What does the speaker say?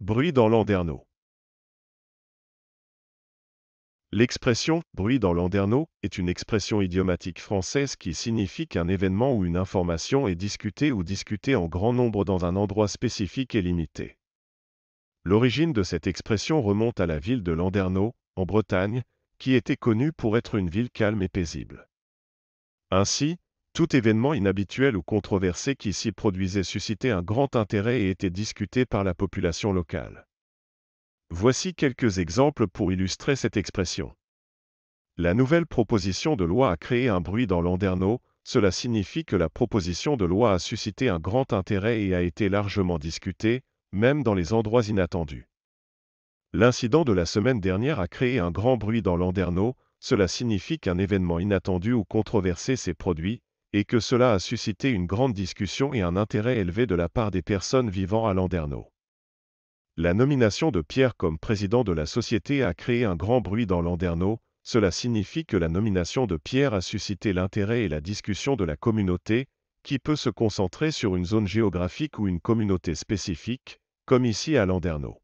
Bruit dans landerneau. L'expression bruit dans landerneau est une expression idiomatique française qui signifie qu'un événement ou une information est discutée ou discutée en grand nombre dans un endroit spécifique et limité. L'origine de cette expression remonte à la ville de Landerneau, en Bretagne, qui était connue pour être une ville calme et paisible. Ainsi, tout événement inhabituel ou controversé qui s'y produisait suscitait un grand intérêt et était discuté par la population locale. Voici quelques exemples pour illustrer cette expression. La nouvelle proposition de loi a créé un bruit dans Landerneau, cela signifie que la proposition de loi a suscité un grand intérêt et a été largement discutée, même dans les endroits inattendus. L'incident de la semaine dernière a créé un grand bruit dans Landerneau, cela signifie qu'un événement inattendu ou controversé s'est produit, et que cela a suscité une grande discussion et un intérêt élevé de la part des personnes vivant à Landerneau. La nomination de Pierre comme président de la société a créé un grand bruit dans Landerneau, cela signifie que la nomination de Pierre a suscité l'intérêt et la discussion de la communauté, qui peut se concentrer sur une zone géographique ou une communauté spécifique, comme ici à Landerneau.